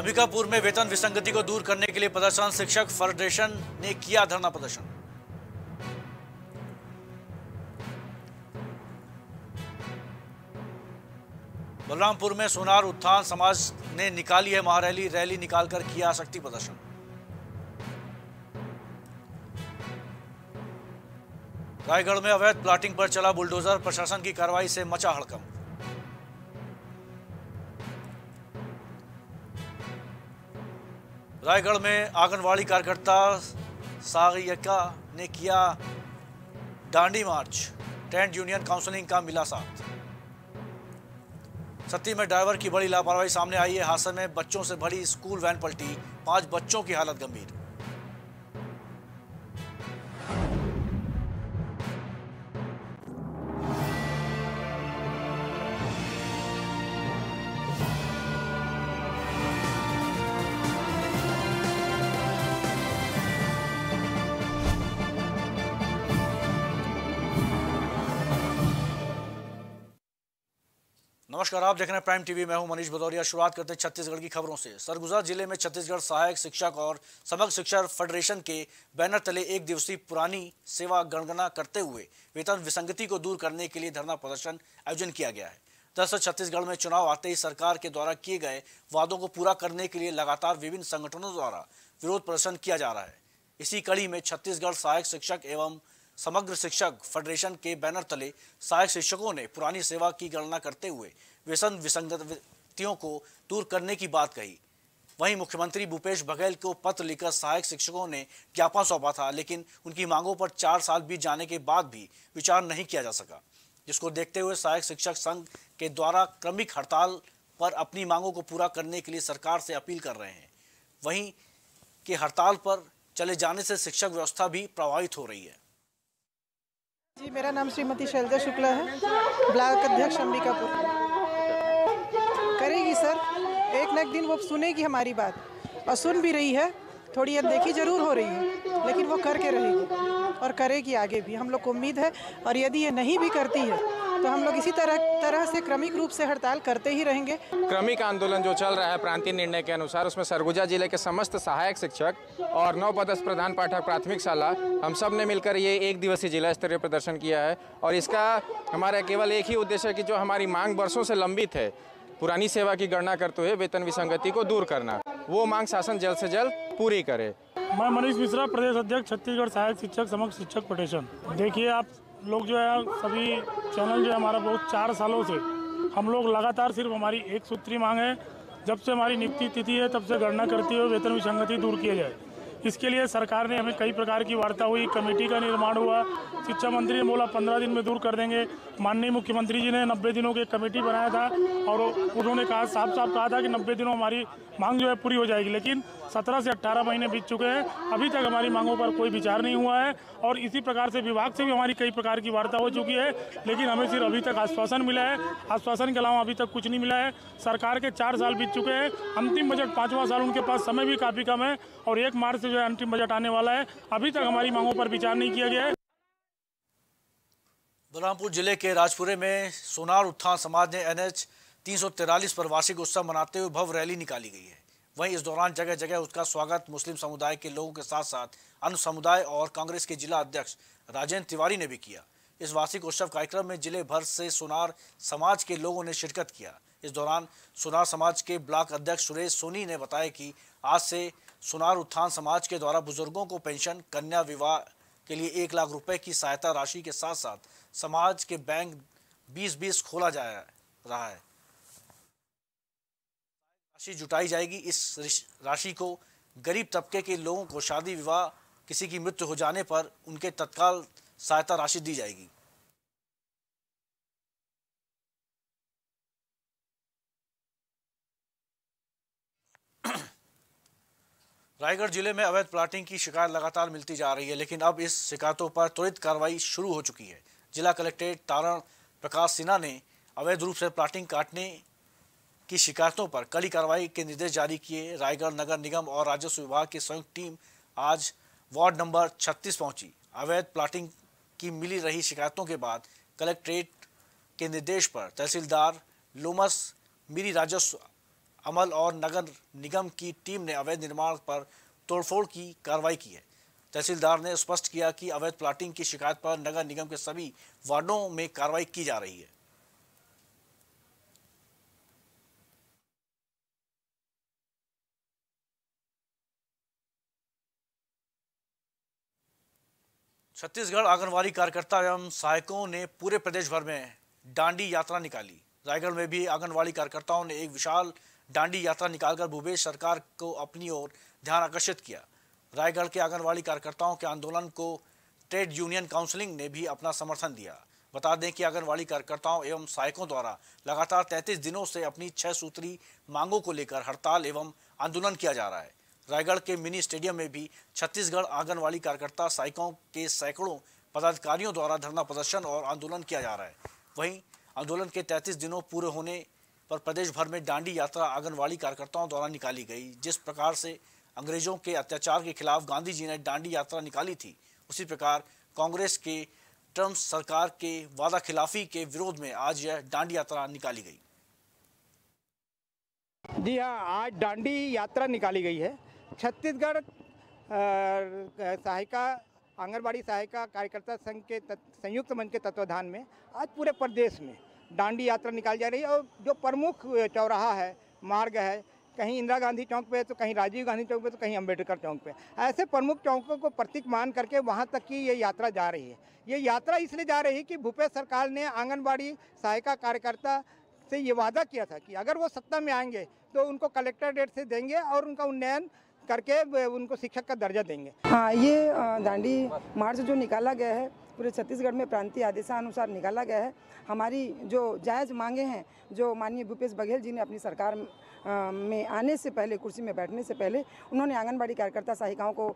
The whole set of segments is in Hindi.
अंबिकापुर में वेतन विसंगति को दूर करने के लिए प्रदर्शन शिक्षक फेडरेशन ने किया धरना प्रदर्शन बलरामपुर में सोनार उत्थान समाज ने निकाली है महारैली रैली निकालकर किया शक्ति प्रदर्शन रायगढ़ में अवैध प्लाटिंग पर चला बुलडोजर प्रशासन की कार्रवाई से मचा हड़कंप रायगढ़ में आंगनवाड़ी कार्यकर्ता सागयका ने किया Dandi march tent union counselling का मिला साथ सत्ती में ड्राइवर की बड़ी लापरवाही सामने आई है हादसे में बच्चों से भरी स्कूल वैन पलटी पांच बच्चों की हालत गंभीर नमस्कार आप देख रहे हैं प्राइम टीवी मैं हूं मनीष भदौरिया शुरुआत करते हैं छत्तीसगढ़ की खबरों से सरगुजा जिले में छत्तीसगढ़ सहायक शिक्षक और समग्र शिक्षा फेडरेशन के बैनर तले एक दिवसीय पुरानी सेवा गणगना करते हुए वेतन विसंगति को दूर करने के लिए धरना प्रदर्शन आयोजन किया गया है दरअसल छत्तीसगढ़ में चुनाव आते ही सरकार के द्वारा किए गए वादों को पूरा करने के लिए लगातार विभिन्न संगठनों द्वारा विरोध प्रदर्शन किया जा रहा है इसी कड़ी में छत्तीसगढ़ सहायक शिक्षक एवं समग्र शिक्षक फेडरेशन के बैनर तले सहायक शिक्षकों ने पुरानी सेवा की गणना करते हुए व्यसन विसंगतियों को दूर करने की बात कही वहीं मुख्यमंत्री भूपेश बघेल को पत्र लिखकर सहायक शिक्षकों ने ज्ञापन सौंपा था लेकिन उनकी मांगों पर चार साल बीत जाने के बाद भी विचार नहीं किया जा सका जिसको देखते हुए सहायक शिक्षक संघ के द्वारा क्रमिक हड़ताल पर अपनी मांगों को पूरा करने के लिए सरकार से अपील कर रहे हैं वहीं के हड़ताल पर चले जाने से शिक्षक व्यवस्था भी प्रभावित हो रही है जी मेरा नाम श्रीमती शैलजा शुक्ला है ब्लॉक अध्यक्ष अंबिकापुर करेगी सर एक ना एक दिन वो सुनेगी हमारी बात और सुन भी रही है थोड़ी अनदेखी जरूर हो रही है लेकिन वो करके रहेगी और करेगी आगे भी हम लोग को उम्मीद है और यदि ये नहीं भी करती है तो हम लोग इसी तरह तरह से क्रमिक रूप से हड़ताल करते ही रहेंगे क्रमिक आंदोलन जो चल रहा है प्रांतीय निर्णय के अनुसार उसमें सरगुजा जिले के समस्त सहायक शिक्षक और नौ पदस्थ प्रधान पाठक प्राथमिक शाला हम सब ने मिलकर ये एक दिवसीय जिला स्तरीय प्रदर्शन किया है और इसका हमारा केवल एक ही उद्देश्य है कि जो हमारी मांग वर्षों से लंबित है पुरानी सेवा की गणना करते हुए वेतन विसंगति को दूर करना वो मांग शासन जल्द से जल्द पूरी करे मैं मनीष मिश्रा प्रदेश अध्यक्ष छत्तीसगढ़ सहायक शिक्षक समक्ष शिक्षक प्रोटेशन देखिए आप लोग जो है सभी चैनल जो है हमारा बहुत चार सालों से हम लोग लगातार सिर्फ हमारी एक सूत्री मांग है जब से हमारी नियुक्ति तिथि है तब से गणना करती हुए वेतन विसंगति दूर किया जाए इसके लिए सरकार ने हमें कई प्रकार की वार्ता हुई कमेटी का निर्माण हुआ शिक्षा मंत्री ने बोला पंद्रह दिन में दूर कर देंगे माननीय मुख्यमंत्री जी ने नब्बे दिनों की कमेटी बनाया था और उन्होंने कहा साफ साफ कहा था कि नब्बे दिनों हमारी मांग जो है पूरी हो जाएगी लेकिन सत्रह से अट्ठारह महीने बीत चुके हैं अभी तक हमारी मांगों पर कोई विचार नहीं हुआ है और इसी प्रकार से विभाग से भी हमारी कई प्रकार की वार्ता हो चुकी है लेकिन हमें सिर्फ अभी तक आश्वासन मिला है आश्वासन के अलावा अभी तक कुछ नहीं मिला है सरकार के चार साल बीत चुके हैं अंतिम बजट पाँचवा साल उनके पास समय भी काफ़ी कम है और एक मार्च से जो है अंतिम बजट आने वाला है अभी तक हमारी मांगों पर विचार नहीं किया गया है बलरामपुर जिले के राजपुरे में सोनार उत्थान समाज ने एन एच पर वार्षिक उत्सव मनाते हुए भव्य रैली निकाली गई है वहीं इस दौरान जगह जगह उसका स्वागत मुस्लिम समुदाय के लोगों के साथ साथ अन्य समुदाय और कांग्रेस के जिला अध्यक्ष राजेंद्र तिवारी ने भी किया इस वार्षिक उत्सव कार्यक्रम में जिले भर से सोनार समाज के लोगों ने शिरकत किया इस दौरान सोनार समाज के ब्लॉक अध्यक्ष सुरेश सोनी ने बताया कि आज से सुनार उत्थान समाज के द्वारा बुजुर्गों को पेंशन कन्या विवाह के लिए एक लाख रुपए की सहायता राशि के साथ साथ समाज के बैंक बीस बीस खोला जा रहा है राशि जुटाई जाएगी इस राशि को गरीब तबके के लोगों को शादी विवाह किसी की मृत्यु हो जाने पर उनके तत्काल सहायता राशि दी जाएगी रायगढ़ जिले में अवैध प्लाटिंग की शिकायत लगातार मिलती जा रही है लेकिन अब इस शिकायतों पर त्वरित कार्रवाई शुरू हो चुकी है जिला कलेक्ट्रेट तारण प्रकाश सिन्हा ने अवैध रूप से प्लाटिंग काटने की शिकायतों पर कड़ी कार्रवाई के निर्देश जारी किए रायगढ़ नगर निगम और राजस्व विभाग की संयुक्त टीम आज वार्ड नंबर 36 पहुंची अवैध प्लाटिंग की मिली रही शिकायतों के बाद कलेक्ट्रेट के निर्देश पर तहसीलदार लोमस मिरी राजस्व अमल और नगर निगम की टीम ने अवैध निर्माण पर तोड़फोड़ की कार्रवाई की है तहसीलदार ने स्पष्ट किया कि अवैध प्लाटिंग की शिकायत पर नगर निगम के सभी वार्डों में कार्रवाई की जा रही है छत्तीसगढ़ आंगनबाड़ी कार्यकर्ता एवं सहायकों ने पूरे प्रदेश भर में डांडी यात्रा निकाली रायगढ़ में भी आंगनबाड़ी कार्यकर्ताओं ने एक विशाल डांडी यात्रा निकालकर भूपेश सरकार को अपनी ओर ध्यान आकर्षित किया रायगढ़ के आंगनबाड़ी कार्यकर्ताओं के आंदोलन को ट्रेड यूनियन काउंसिलिंग ने भी अपना समर्थन दिया बता दें कि आंगनबाड़ी कार्यकर्ताओं एवं सहायकों द्वारा लगातार 33 दिनों से अपनी छह सूत्री मांगों को लेकर हड़ताल एवं आंदोलन किया जा रहा है रायगढ़ के मिनी स्टेडियम में भी छत्तीसगढ़ आंगनबाड़ी कार्यकर्ता सहायकों के सैकड़ों पदाधिकारियों द्वारा धरना प्रदर्शन और आंदोलन किया जा रहा है वहीं आंदोलन के तैंतीस दिनों पूरे होने पर प्रदेश भर में डांडी यात्रा आंगनवाड़ी कार्यकर्ताओं द्वारा निकाली गई जिस प्रकार से अंग्रेजों के अत्याचार के खिलाफ गांधी जी ने डांडी यात्रा निकाली थी उसी प्रकार कांग्रेस के ट्रम्प सरकार के वादा खिलाफी के विरोध में आज यह डांडी यात्रा निकाली गई जी हाँ आज डांडी यात्रा निकाली गई है छत्तीसगढ़ सहायिका आंगनबाड़ी सहायिका कार्यकर्ता संघ के संयुक्त मंच के तत्वाधान में आज पूरे प्रदेश में डांडी यात्रा निकाली जा रही है और जो प्रमुख चौराहा है मार्ग है कहीं इंदिरा गांधी चौक पे तो कहीं राजीव गांधी चौक पे तो कहीं अंबेडकर चौक पे ऐसे प्रमुख चौकों को प्रतीक मान करके वहाँ तक की ये यात्रा जा रही है ये यात्रा इसलिए जा रही है कि भूपेश सरकार ने आंगनबाड़ी सहायिका कार्यकर्ता से ये वादा किया था कि अगर वो सत्ता में आएंगे तो उनको कलेक्टर डेट से देंगे और उनका उन्नयन करके उनको शिक्षक का दर्जा देंगे हाँ ये दांडी मार्च जो निकाला गया है पूरे छत्तीसगढ़ में प्रांतीय आदेशानुसार निकाला गया है हमारी जो जायज़ मांगे हैं जो माननीय भूपेश बघेल जी ने अपनी सरकार में आने से पहले कुर्सी में बैठने से पहले उन्होंने आंगनबाड़ी कार्यकर्ता सहायिकाओं को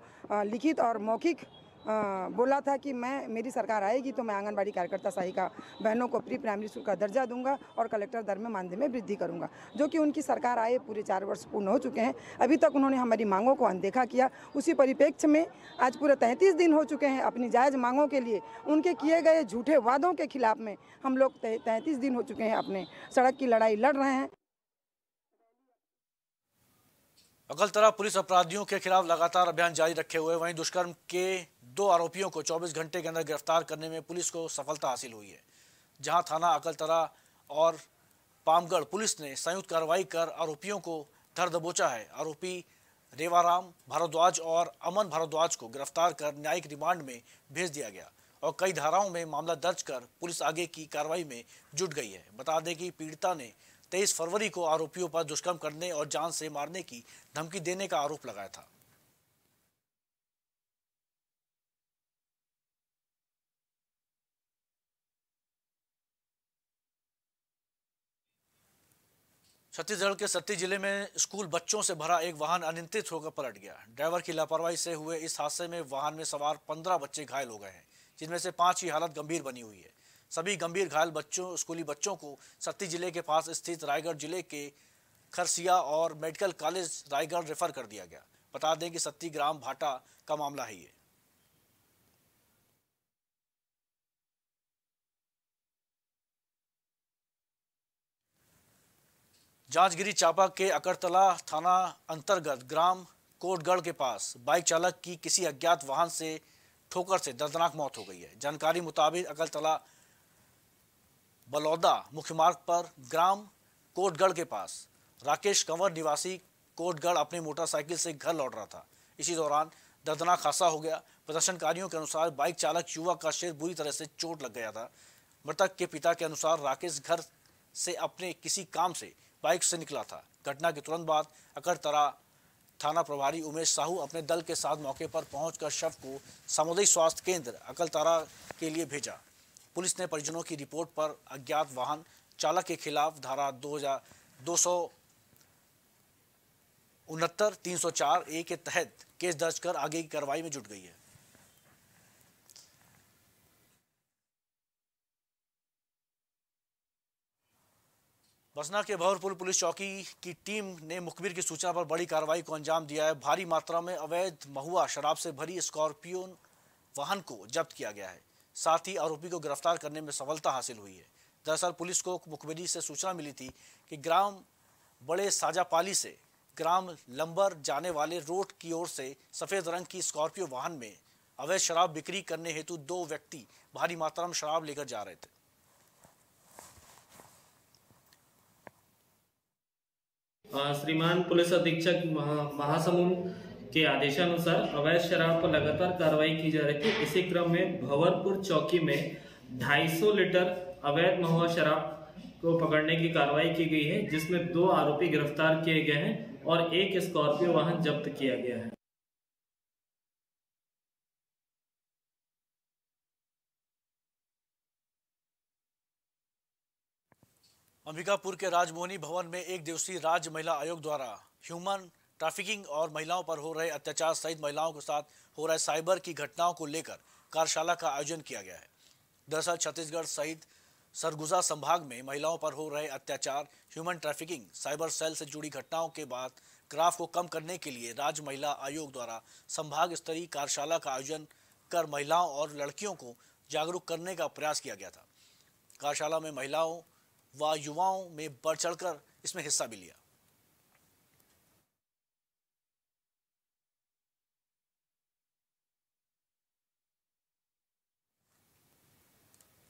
लिखित और मौखिक बोला था कि मैं मेरी सरकार आएगी तो मैं आंगनबाड़ी कार्यकर्ता का बहनों को प्री प्राइमरी स्कूल का दर्जा दूंगा और कलेक्टर दर में मानदेय में वृद्धि करूंगा जो कि उनकी सरकार आए पूरे चार वर्ष पूर्ण हो चुके हैं अभी तक उन्होंने हमारी मांगों को अनदेखा किया उसी परिप्रेक्ष्य में आज पूरे तैंतीस दिन हो चुके हैं अपनी जायज़ मांगों के लिए उनके किए गए झूठे वादों के खिलाफ में हम लोग तैंतीस दिन हो चुके हैं अपने सड़क की लड़ाई लड़ रहे हैं अगलतरा पुलिस अपराधियों के खिलाफ लगातार अभियान जारी रखे हुए वहीं दुष्कर्म के दो आरोपियों को 24 घंटे के अंदर गिरफ्तार करने में पुलिस को सफलता हासिल हुई है जहां थाना अगलतरा और पामगढ़ पुलिस ने संयुक्त कार्रवाई कर आरोपियों को धर दबोचा है आरोपी रेवाराम भारद्वाज और अमन भारद्वाज को गिरफ्तार कर न्यायिक रिमांड में भेज दिया गया और कई धाराओं में मामला दर्ज कर पुलिस आगे की कार्रवाई में जुट गई है बता दें कि पीड़िता ने तेईस फरवरी को आरोपियों पर दुष्कर्म करने और जान से मारने की धमकी देने का आरोप लगाया था छत्तीसगढ़ के सत्ती जिले में स्कूल बच्चों से भरा एक वाहन अनियंत्रित होकर पलट गया ड्राइवर की लापरवाही से हुए इस हादसे में वाहन में सवार पंद्रह बच्चे घायल हो गए हैं जिनमें से पांच की हालत गंभीर बनी हुई है सभी गंभीर घायल बच्चों स्कूली बच्चों को सत्ती जिले के पास स्थित रायगढ़ जिले के खरसिया और मेडिकल कॉलेज रायगढ़ रेफर कर दिया गया बता दें कि सत्ती ग्राम भाटा का मामला है ये जांचगिरी चापा के अकरतला थाना अंतर्गत ग्राम कोटगढ़ के पास बाइक चालक की किसी अज्ञात वाहन से ठोकर से दर्दनाक मौत हो गई है जानकारी मुताबिक अकरतला बलौदा मुख्य मार्ग पर ग्राम कोटगढ़ के पास राकेश कंवर निवासी कोटगढ़ अपनी मोटरसाइकिल से घर लौट रहा था इसी दौरान दर्दनाक खासा हो गया प्रदर्शनकारियों के अनुसार बाइक चालक युवक का शेर बुरी तरह से चोट लग गया था मृतक के पिता के अनुसार राकेश घर से अपने किसी काम से बाइक से निकला था घटना के तुरंत बाद अकड़तरा थाना प्रभारी उमेश साहू अपने दल के साथ मौके पर पहुंचकर शव को सामुदायिक स्वास्थ्य केंद्र अकलतारा के लिए भेजा पुलिस ने परिजनों की रिपोर्ट पर अज्ञात वाहन चालक के खिलाफ धारा दो हजार दो सौ उनहत्तर तीन सौ चार ए के तहत केस दर्ज कर आगे की कार्रवाई में जुट गई है बसना के भवरपुर पुलिस चौकी की टीम ने मुखबिर की सूचना पर बड़ी कार्रवाई को अंजाम दिया है भारी मात्रा में अवैध महुआ शराब से भरी स्कॉर्पियो वाहन को जब्त किया गया है साथ ही आरोपी को गिरफ्तार करने में सफलता हासिल हुई है दरअसल पुलिस को मुखबिरी से सूचना मिली थी कि ग्राम बड़े साजापाली से ग्राम लंबर जाने वाले रोड की ओर से सफ़ेद रंग की स्कॉर्पियो वाहन में अवैध शराब बिक्री करने हेतु दो व्यक्ति भारी मात्रा में शराब लेकर जा रहे थे श्रीमान पुलिस अधीक्षक महासमुंद के आदेशानुसार अवैध शराब पर लगातार कार्रवाई की जा रही है इसी क्रम में भवरपुर चौकी में 250 लीटर अवैध महुआ शराब को पकड़ने की कार्रवाई की गई है जिसमें दो आरोपी गिरफ्तार किए गए हैं और एक स्कॉर्पियो वाहन जब्त किया गया है अंबिकापुर के राजमोहनी भवन में एक दिवसीय राज्य महिला आयोग द्वारा ह्यूमन ट्रैफिकिंग और महिलाओं पर हो रहे अत्याचार सहित महिलाओं के साथ हो रहे साइबर की घटनाओं को लेकर कार्यशाला का आयोजन किया गया है दरअसल छत्तीसगढ़ सहित सरगुजा संभाग में महिलाओं पर हो रहे अत्याचार ह्यूमन ट्रैफिकिंग साइबर सेल से जुड़ी घटनाओं के बाद ग्राफ को कम करने के लिए राज्य महिला आयोग द्वारा संभाग स्तरीय कार्यशाला का आयोजन कर महिलाओं और लड़कियों को जागरूक करने का प्रयास किया गया था कार्यशाला में महिलाओं व युवाओं में बढ़ चढ़कर इसमें हिस्सा भी लिया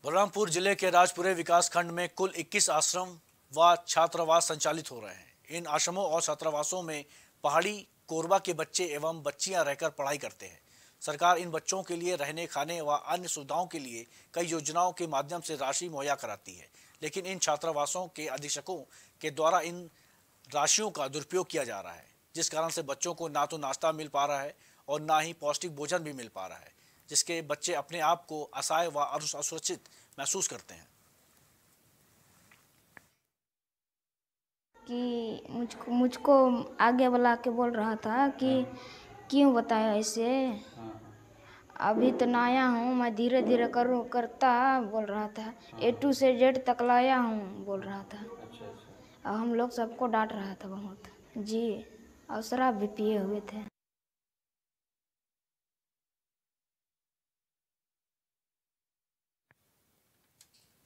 बलरामपुर जिले के राजपुरे विकासखंड में कुल 21 आश्रम व छात्रावास संचालित हो रहे हैं इन आश्रमों और छात्रावासों में पहाड़ी कोरबा के बच्चे एवं बच्चियां रहकर पढ़ाई करते हैं सरकार इन बच्चों के लिए रहने खाने व अन्य सुविधाओं के लिए कई योजनाओं के माध्यम से राशि मुहैया कराती है लेकिन इन छात्रावासों के अधीक्षकों के द्वारा इन राशियों का दुरुपयोग किया जा रहा है जिस कारण से बच्चों को ना तो नाश्ता मिल पा रहा है और ना ही पौष्टिक भोजन भी मिल पा रहा है जिसके बच्चे अपने आप को असहाय व असुरक्षित महसूस करते हैं कि मुझको मुझको आगे बुला के बोल रहा था कि हाँ। क्यों बताया इसे हाँ। अभी तो नया हूँ मैं धीरे धीरे करूँ करता बोल रहा था हाँ। ए टू से जेड तक लाया हूँ बोल रहा था और अच्छा, अच्छा। हम लोग सबको डांट रहा था बहुत जी और शराब भी पिए हुए थे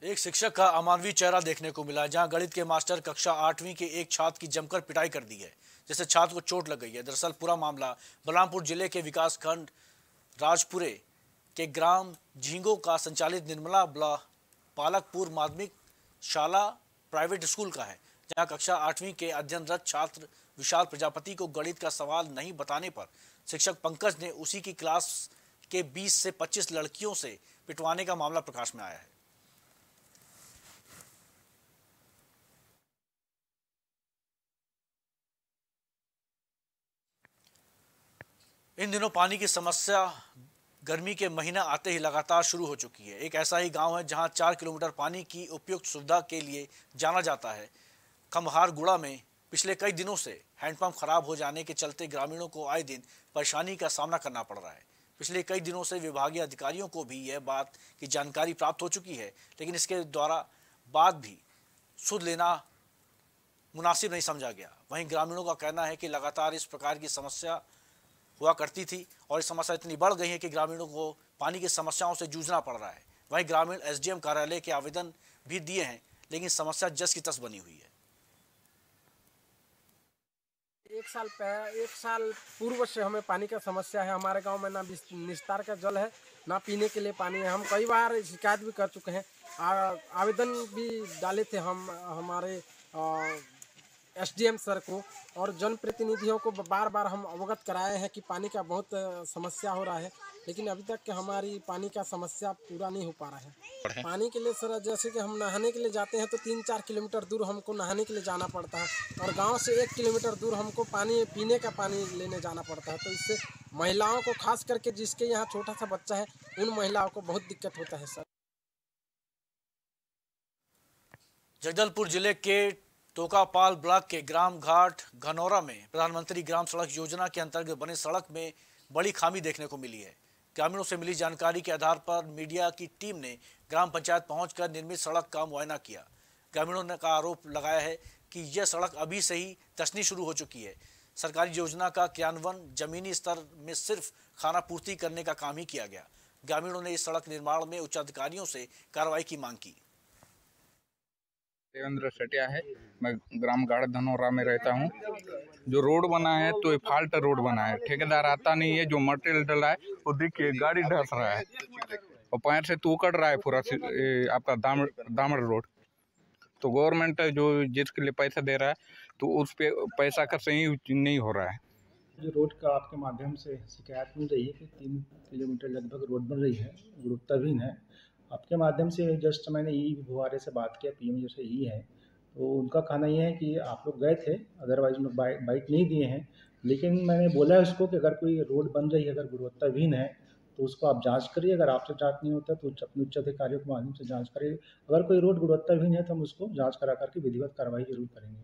एक शिक्षक का अमानवीय चेहरा देखने को मिला जहां गणित के मास्टर कक्षा आठवीं के एक छात्र की जमकर पिटाई कर दी है जिससे छात्र को चोट लग गई है दरअसल पूरा मामला बलरामपुर जिले के विकास खंड राजपुरे के ग्राम झींगो का संचालित निर्मला ब्ला पालकपुर माध्यमिक शाला प्राइवेट स्कूल का है जहां कक्षा आठवीं के अध्ययनरत छात्र विशाल प्रजापति को गणित का सवाल नहीं बताने पर शिक्षक पंकज ने उसी की क्लास के 20 से 25 लड़कियों से पिटवाने का मामला प्रकाश में आया है इन दिनों पानी की समस्या गर्मी के महीना आते ही लगातार शुरू हो चुकी है एक ऐसा ही गांव है जहां चार किलोमीटर पानी की उपयुक्त सुविधा के लिए जाना जाता है खमहार गुड़ा में पिछले कई दिनों से हैंडपंप खराब हो जाने के चलते ग्रामीणों को आए दिन परेशानी का सामना करना पड़ रहा है पिछले कई दिनों से विभागीय अधिकारियों को भी यह बात की जानकारी प्राप्त हो चुकी है लेकिन इसके द्वारा बाद भी सुध लेना मुनासिब नहीं समझा गया वहीं ग्रामीणों का कहना है कि लगातार इस प्रकार की समस्या हुआ करती थी और ये समस्या इतनी बढ़ गई है कि ग्रामीणों को पानी की समस्याओं से जूझना पड़ रहा है वहीं ग्रामीण एस कार्यालय के आवेदन भी दिए हैं लेकिन समस्या जस की तस बनी हुई है एक साल पह एक साल पूर्व से हमें पानी का समस्या है हमारे गांव में ना निस्तार का जल है ना पीने के लिए पानी है हम कई बार शिकायत भी कर चुके हैं आवेदन भी डाले थे हम हमारे आ, एसडीएम सर को और जनप्रतिनिधियों को बार बार हम अवगत कराए हैं कि पानी का बहुत समस्या हो रहा है लेकिन अभी तक हमारी पानी का समस्या पूरा नहीं हो पा रहा है पानी के लिए सर जैसे कि हम नहाने के लिए जाते हैं तो तीन चार किलोमीटर दूर हमको नहाने के लिए जाना पड़ता है और गांव से एक किलोमीटर दूर हमको पानी पीने का पानी लेने जाना पड़ता है तो इससे महिलाओं को खास करके जिसके यहाँ छोटा सा बच्चा है उन महिलाओं को बहुत दिक्कत होता है सर जगदलपुर जिले के तोकापाल ब्लॉक के ग्राम घाट घनौरा में प्रधानमंत्री ग्राम सड़क योजना के अंतर्गत बने सड़क में बड़ी खामी देखने को मिली है ग्रामीणों से मिली जानकारी के आधार पर मीडिया की टीम ने ग्राम पंचायत पहुंचकर निर्मित सड़क का मुआयना किया ग्रामीणों ने का आरोप लगाया है कि यह सड़क अभी से ही धसनी शुरू हो चुकी है सरकारी योजना का क्रियान्वयन जमीनी स्तर में सिर्फ खाना पूर्ति करने का काम ही किया गया ग्रामीणों ने इस सड़क निर्माण में उच्चाधिकारियों से कार्रवाई की मांग की देवेंद्र सटिया है मैं ग्राम गाड़ धनौरा में रहता हूँ जो रोड बना है तो ये फाल्ट रोड बना है ठेकेदार आता नहीं है जो मटेरियल डला है वो देखिए गाड़ी ढस रहा है और पैर से तो उकड़ रहा है पूरा आपका दाम दामड़ रोड तो गवर्नमेंट जो जिसके लिए पैसा दे रहा है तो उस पर पैसा खर्च सही नहीं हो रहा है जो रोड का आपके माध्यम से शिकायत मिल रही है कि तीन किलोमीटर लगभग रोड बन रही है गुणवत्ताहीन है आपके माध्यम से जस्ट मैंने ई भुवारे से बात किया पी जो से ई है तो उनका कहना यह है कि आप लोग गए थे अदरवाइज उन्होंने बाइक नहीं दिए हैं लेकिन मैंने बोला है उसको कि अगर कोई रोड बन रही है अगर गुणवत्ताहीन है तो उसको आप जांच करिए अगर आपसे जांच नहीं होता तो अपने उच्च अधिकारियों के माध्यम से जांच करिए अगर कोई रोड गुणवत्ताहीन है तो हम उसको जांच करा करके विधिवत कार्रवाई जरूर करेंगे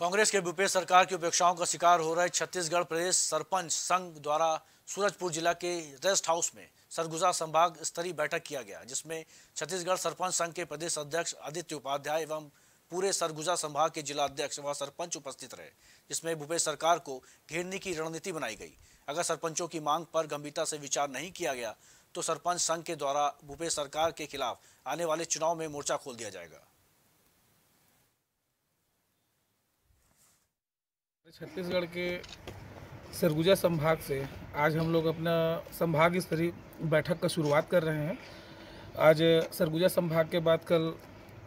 कांग्रेस के भूपेश सरकार की उपेक्षाओं का शिकार हो रहे छत्तीसगढ़ प्रदेश सरपंच संघ द्वारा सूरजपुर जिला के रेस्ट हाउस में सरगुजा संभाग स्तरीय बैठक किया गया जिसमें छत्तीसगढ़ सरपंच संघ के प्रदेश अध्यक्ष आदित्य उपाध्याय एवं पूरे सरगुजा संभाग के जिला अध्यक्ष व सरपंच उपस्थित रहे जिसमें भूपेश सरकार को घेरने की रणनीति बनाई गई अगर सरपंचों की मांग पर गंभीरता से विचार नहीं किया गया तो सरपंच संघ के द्वारा भूपेश सरकार के खिलाफ आने वाले चुनाव में मोर्चा खोल दिया जाएगा छत्तीसगढ़ के सरगुजा संभाग से आज हम लोग अपना संभाग स्तरीय बैठक का शुरुआत कर रहे हैं आज सरगुजा संभाग के बाद कल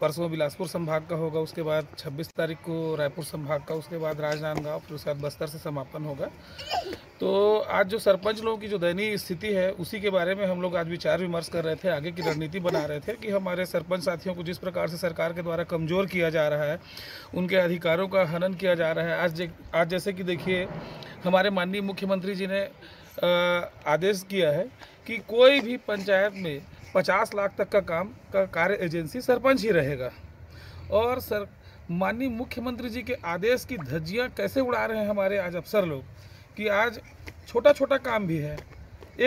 परसों बिलासपुर संभाग का होगा उसके बाद 26 तारीख को रायपुर संभाग का उसके बाद राजनांदगांव फिर उसके बाद बस्तर से समापन होगा तो आज जो सरपंच लोगों की जो दयनीय स्थिति है उसी के बारे में हम लोग आज विचार विमर्श कर रहे थे आगे की रणनीति बना रहे थे कि हमारे सरपंच साथियों को जिस प्रकार से सरकार के द्वारा कमज़ोर किया जा रहा है उनके अधिकारों का हनन किया जा रहा है आज आज जैसे कि देखिए हमारे माननीय मुख्यमंत्री जी ने आदेश किया है कि कोई भी पंचायत में पचास लाख तक का काम का कार्य एजेंसी सरपंच ही रहेगा और सर माननीय मुख्यमंत्री जी के आदेश की धज्जियाँ कैसे उड़ा रहे हैं हमारे आज अफसर लोग कि आज छोटा छोटा काम भी है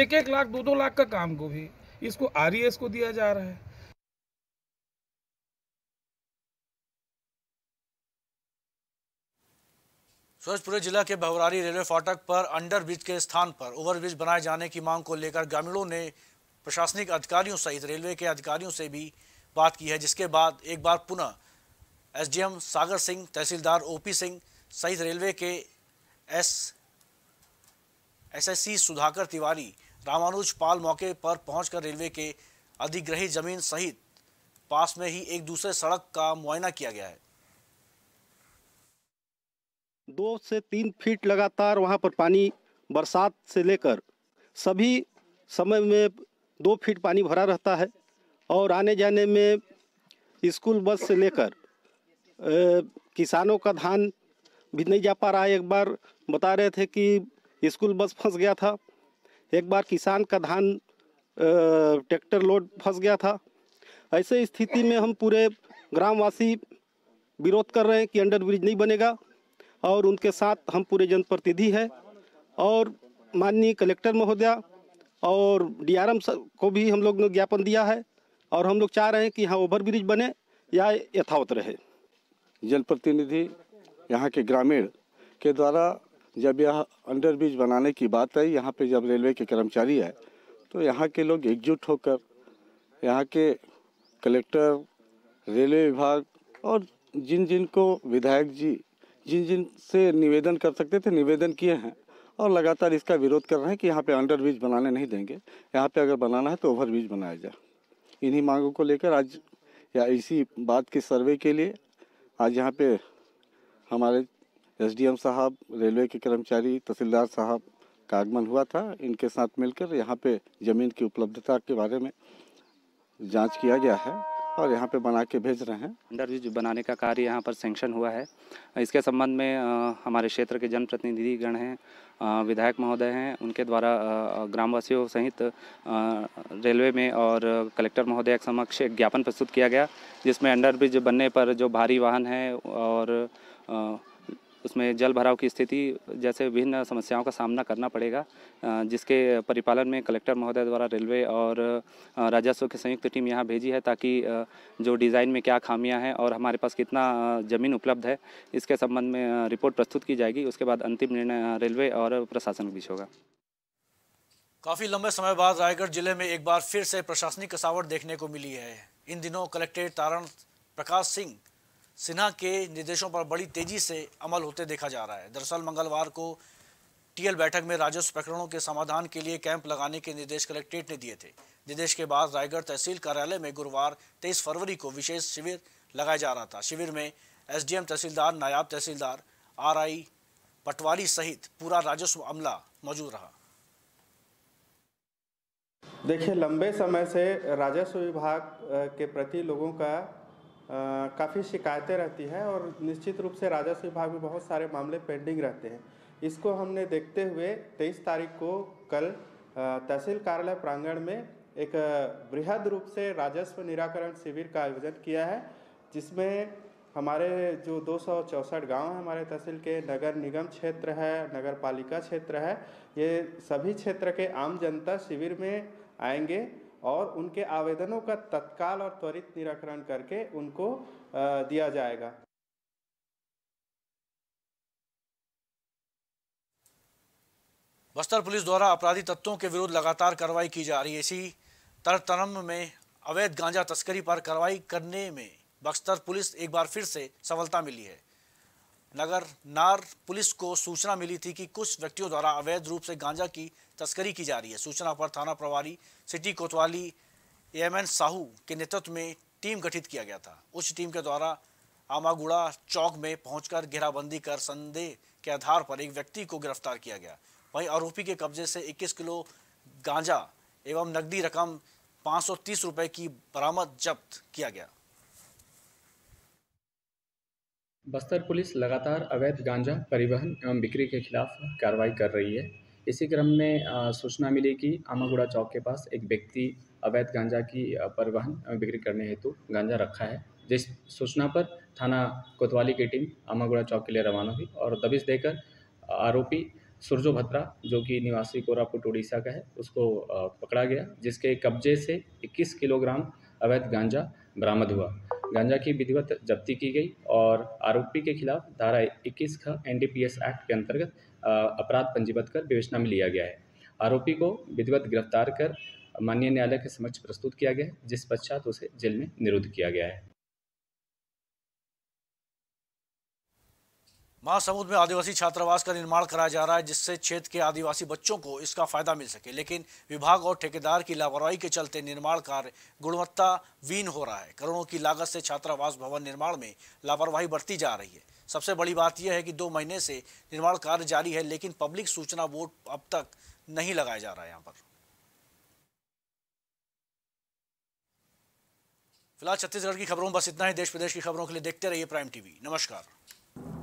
एक एक लाख दो दो लाख का काम को भी इसको आर को दिया जा रहा है सूरजपुर जिला के बहुरारी रेलवे फाटक पर अंडर ब्रिज के स्थान पर ओवरब्रिज बनाए जाने की मांग को लेकर ग्रामीणों ने प्रशासनिक अधिकारियों सहित रेलवे के अधिकारियों से भी बात की है जिसके बाद एक बार पुनः एसडीएम सागर सिंह तहसीलदार ओपी सिंह सहित रेलवे के एस एसएससी सुधाकर तिवारी रामानुज पाल मौके पर पहुंचकर रेलवे के अधिग्रही जमीन सहित पास में ही एक दूसरे सड़क का मुआयना किया गया है दो से तीन फीट लगातार वहां पर पानी बरसात से लेकर सभी समय में दो फीट पानी भरा रहता है और आने जाने में स्कूल बस से लेकर किसानों का धान भी नहीं जा पा रहा है एक बार बता रहे थे कि स्कूल बस फंस गया था एक बार किसान का धान ट्रैक्टर लोड फंस गया था ऐसे स्थिति में हम पूरे ग्रामवासी विरोध कर रहे हैं कि अंडर ब्रिज नहीं बनेगा और उनके साथ हम पूरे जनप्रतिनिधि हैं और माननीय कलेक्टर महोदया और डीआरएम को भी हम लोग ने ज्ञापन दिया है और हम लोग चाह रहे हैं कि यहाँ ओवर ब्रिज बने या यथावत रहे जनप्रतिनिधि यहाँ के ग्रामीण के द्वारा जब यह अंडर ब्रिज बनाने की बात आई यहाँ पे जब रेलवे के कर्मचारी आए तो यहाँ के लोग एकजुट होकर यहाँ के कलेक्टर रेलवे विभाग और जिन जिन को विधायक जी जिन जिन से निवेदन कर सकते थे निवेदन किए हैं और लगातार इसका विरोध कर रहे हैं कि यहाँ पे अंडर ब्रिज बनाने नहीं देंगे यहाँ पे अगर बनाना है तो ओवर ब्रिज बनाया जाए इन्हीं मांगों को लेकर आज या इसी बात के सर्वे के लिए आज यहाँ पे हमारे एसडीएम साहब रेलवे के कर्मचारी तहसीलदार साहब का आगमन हुआ था इनके साथ मिलकर यहाँ पे ज़मीन की उपलब्धता के बारे में जांच किया गया है और यहाँ पे बना के भेज रहे हैं अंडरब्रिज बनाने का कार्य यहाँ पर सेंक्शन हुआ है इसके संबंध में आ, हमारे क्षेत्र के जनप्रतिनिधिगण हैं विधायक महोदय हैं उनके द्वारा ग्रामवासियों सहित रेलवे में और कलेक्टर महोदय के समक्ष एक ज्ञापन प्रस्तुत किया गया जिसमें अंडरब्रिज बनने पर जो भारी वाहन है और आ, उसमें जल भराव की स्थिति जैसे विभिन्न समस्याओं का सामना करना पड़ेगा जिसके परिपालन में कलेक्टर महोदय द्वारा रेलवे और राजस्व की संयुक्त टीम यहाँ भेजी है ताकि जो डिज़ाइन में क्या खामियाँ हैं और हमारे पास कितना ज़मीन उपलब्ध है इसके संबंध में रिपोर्ट प्रस्तुत की जाएगी उसके बाद अंतिम निर्णय रेलवे और प्रशासन के बीच होगा काफ़ी लंबे समय बाद रायगढ़ जिले में एक बार फिर से प्रशासनिक कसावट देखने को मिली है इन दिनों कलेक्टर तारण प्रकाश सिंह सिन्हा के निर्देशों पर बड़ी तेजी से अमल होते देखा जा रहा है दरअसल मंगलवार को टीएल बैठक में राजस्व प्रकरणों के समाधान के लिए कैंप लगाने के निर्देश कलेक्ट्रेट ने दिए थे निर्देश के बाद रायगढ़ तहसील कार्यालय में गुरुवार 23 फरवरी को विशेष शिविर लगाया जा रहा था शिविर में एसडीएम तहसीलदार नायाब तहसीलदार आरआई पटवारी सहित पूरा राजस्व अमला मौजूद रहा देखिए लंबे समय से राजस्व विभाग के प्रति लोगों का काफ़ी शिकायतें रहती हैं और निश्चित रूप से राजस्व विभाग में बहुत सारे मामले पेंडिंग रहते हैं इसको हमने देखते हुए तेईस तारीख को कल तहसील कार्यालय प्रांगण में एक बृहद रूप से राजस्व निराकरण शिविर का आयोजन किया है जिसमें हमारे जो दो सौ गाँव हैं हमारे तहसील के नगर निगम क्षेत्र है नगर पालिका क्षेत्र है ये सभी क्षेत्र के आम जनता शिविर में आएंगे और उनके आवेदनों का तत्काल और त्वरित निराकरण करके उनको दिया जाएगा बस्तर पुलिस द्वारा अपराधी तत्वों के विरुद्ध लगातार कार्रवाई की जा रही है इसी तरतरम में अवैध गांजा तस्करी पर कार्रवाई करने में बक्सर पुलिस एक बार फिर से सफलता मिली है नगर नार पुलिस को सूचना मिली थी कि कुछ व्यक्तियों द्वारा अवैध रूप से गांजा की तस्करी की जा रही है सूचना पर थाना प्रभारी सिटी कोतवाली एएमएन साहू के नेतृत्व में टीम गठित किया गया था उस टीम के द्वारा आमागुड़ा चौक में पहुंचकर घेराबंदी कर संदेह के आधार पर एक व्यक्ति को गिरफ्तार किया गया वहीं आरोपी के कब्जे से 21 किलो गांजा एवं नकदी रकम पाँच सौ की बरामद जब्त किया गया बस्तर पुलिस लगातार अवैध गांजा परिवहन एवं बिक्री के खिलाफ कार्रवाई कर रही है इसी क्रम में सूचना मिली कि आमागुड़ा चौक के पास एक व्यक्ति अवैध गांजा की परिवहन एवं बिक्री करने हेतु गांजा रखा है जिस सूचना पर थाना कोतवाली की टीम आमागुड़ा चौक के लिए रवाना हुई और दबिश देकर आरोपी सुरजो भत्रा जो कि निवासी कोरापुट उड़ीसा का है उसको पकड़ा गया जिसके कब्जे से 21 किलोग्राम अवैध गांजा बरामद हुआ गांजा की विधिवत जब्ती की गई और आरोपी के खिलाफ धारा 21 का एनडीपीएस एक्ट के अंतर्गत अपराध पंजीबद्ध कर विवेचना में लिया गया है आरोपी को विधिवत गिरफ्तार कर माननीय न्यायालय के समक्ष प्रस्तुत किया गया है जिस पश्चात उसे जेल में निरुद्ध किया गया है महासमुद में आदिवासी छात्रावास का निर्माण कराया जा रहा है जिससे क्षेत्र के आदिवासी बच्चों को इसका फायदा मिल सके लेकिन विभाग और ठेकेदार की लापरवाही के चलते निर्माण कार्य गुणवत्ता वीन हो रहा है करोड़ों की लागत से छात्रावास भवन निर्माण में लापरवाही बढ़ती जा रही है सबसे बड़ी बात यह है कि दो महीने से निर्माण कार्य जारी है लेकिन पब्लिक सूचना बोर्ड अब तक नहीं लगाया जा रहा है यहाँ पर फिलहाल छत्तीसगढ़ की खबरों बस इतना ही देश प्रदेश की खबरों के लिए देखते रहिए प्राइम टीवी नमस्कार